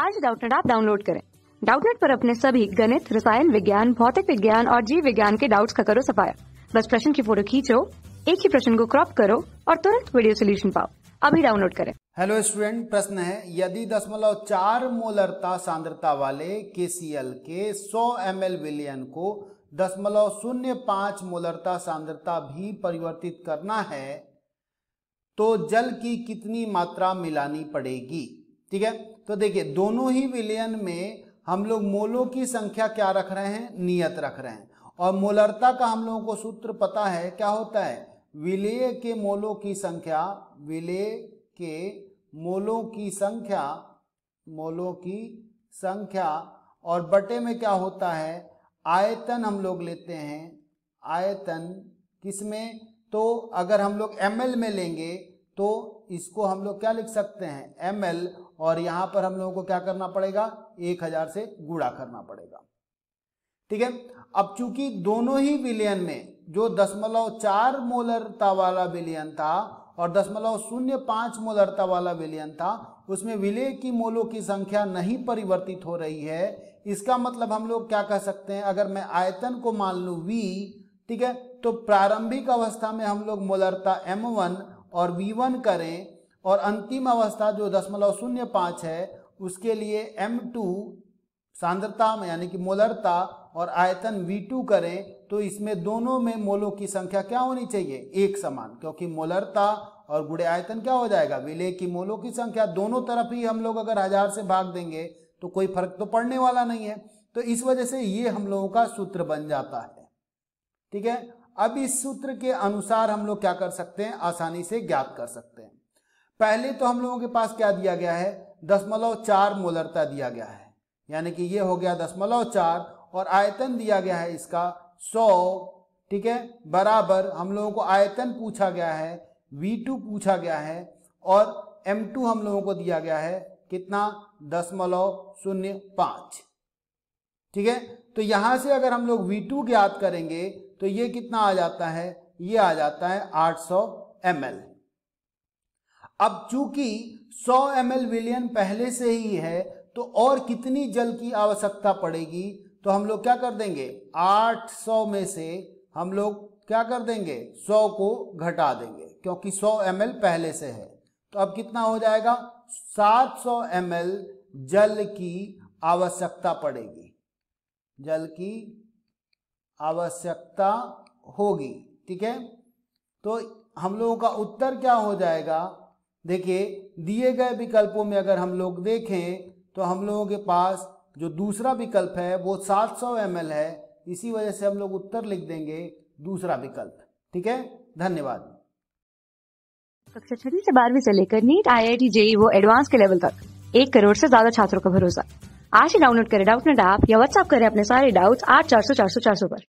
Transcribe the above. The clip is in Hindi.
आज डाउटनेट आप डाउनलोड करें डाउटनेट पर अपने सभी गणित रसायन विज्ञान भौतिक विज्ञान और जीव विज्ञान के डाउट्स का करो सफाया बस प्रश्न की फोटो खींचो एक ही प्रश्न को क्रॉप करो और तुरंत वीडियो सोल्यूशन पाओ अभी डाउनलोड करें हेलो स्टूडेंट प्रश्न है यदि दशमलव चार मोलरता सांद्रता वाले के के 100 एम विलियन को दशमलव शून्य पांच मोलरता सांद्रता भी परिवर्तित करना है तो जल की कितनी मात्रा मिलानी पड़ेगी ठीक है तो देखिए दोनों ही विलयन में हम लोग मोलों की संख्या क्या रख रहे हैं नियत रख रहे हैं और मोलरता का हम लोगों को सूत्र पता है क्या होता है विलय के मोलों की संख्या विलय के मोलों की संख्या मोलों की संख्या और बटे में क्या होता है आयतन हम लोग लेते हैं आयतन किसमें तो अगर हम लोग एम में लेंगे तो इसको हम लोग क्या लिख सकते हैं एम एल और यहां पर हम लोगों को क्या करना पड़ेगा एक हजार से गुड़ा करना पड़ेगा ठीक है अब चूंकि दोनों ही विलियन में जो दशमलव चार मोलरता वाला विलियन था और दशमलव शून्य पांच मोलरता वाला विलियन था उसमें विलय की मोलों की संख्या नहीं परिवर्तित हो रही है इसका मतलब हम लोग क्या कह सकते हैं अगर मैं आयतन को मान लू वी ठीक है तो प्रारंभिक अवस्था में हम लोग मोलरता एम वन और वी वन करें और अंतिम अवस्था जो दशमलव शून्य पाँच है उसके लिए टू सांद्रता में यानी कि मोलरता और आयतन V2 करें तो इसमें दोनों में मोलों की संख्या क्या होनी चाहिए एक समान क्योंकि मोलरता और गुड़े आयतन क्या हो जाएगा विलय की मोलों की संख्या दोनों तरफ ही हम लोग अगर हजार से भाग देंगे तो कोई फर्क तो पड़ने वाला नहीं है तो इस वजह से ये हम लोगों का सूत्र बन जाता है ठीक है अब इस सूत्र के अनुसार हम लोग क्या कर सकते हैं आसानी से ज्ञात कर सकते हैं पहले तो हम लोगों के पास क्या दिया गया है दशमलव चार मोलरता दिया गया है यानी कि ये हो गया दशमलव चार और आयतन दिया गया है इसका सौ ठीक है बराबर हम लोगों को आयतन पूछा गया है V2 पूछा गया है और M2 हम लोगों को दिया गया है कितना दशमलव शून्य पांच ठीक है तो यहां से अगर हम लोग V2 ज्ञात करेंगे तो ये कितना आ जाता है ये आ जाता है 800 सौ अब चूंकि 100 एम विलियन पहले से ही है तो और कितनी जल की आवश्यकता पड़ेगी तो हम लोग क्या कर देंगे 800 में से हम लोग क्या कर देंगे 100 को घटा देंगे क्योंकि 100 एम पहले से है तो अब कितना हो जाएगा 700 सौ जल की आवश्यकता पड़ेगी जल की आवश्यकता होगी ठीक है तो हम लोगों का उत्तर क्या हो जाएगा देखिए दिए गए विकल्पों में अगर हम लोग देखें तो हम लोगों के पास जो दूसरा विकल्प है वो 700 सौ है इसी वजह से हम लोग उत्तर लिख देंगे दूसरा विकल्प ठीक है धन्यवाद कक्षा छठी से बारहवीं से लेकर NEET I I T JEE वो एडवांस के लेवल तक एक करोड़ से ज्यादा छात्रों का भरोसा आज ही डाउनलोड करें डाउट नेट ऐप या व्हाट्सअप करें अपने सारे डाउट्स आठ चार सौ चार सौ चार सौ पर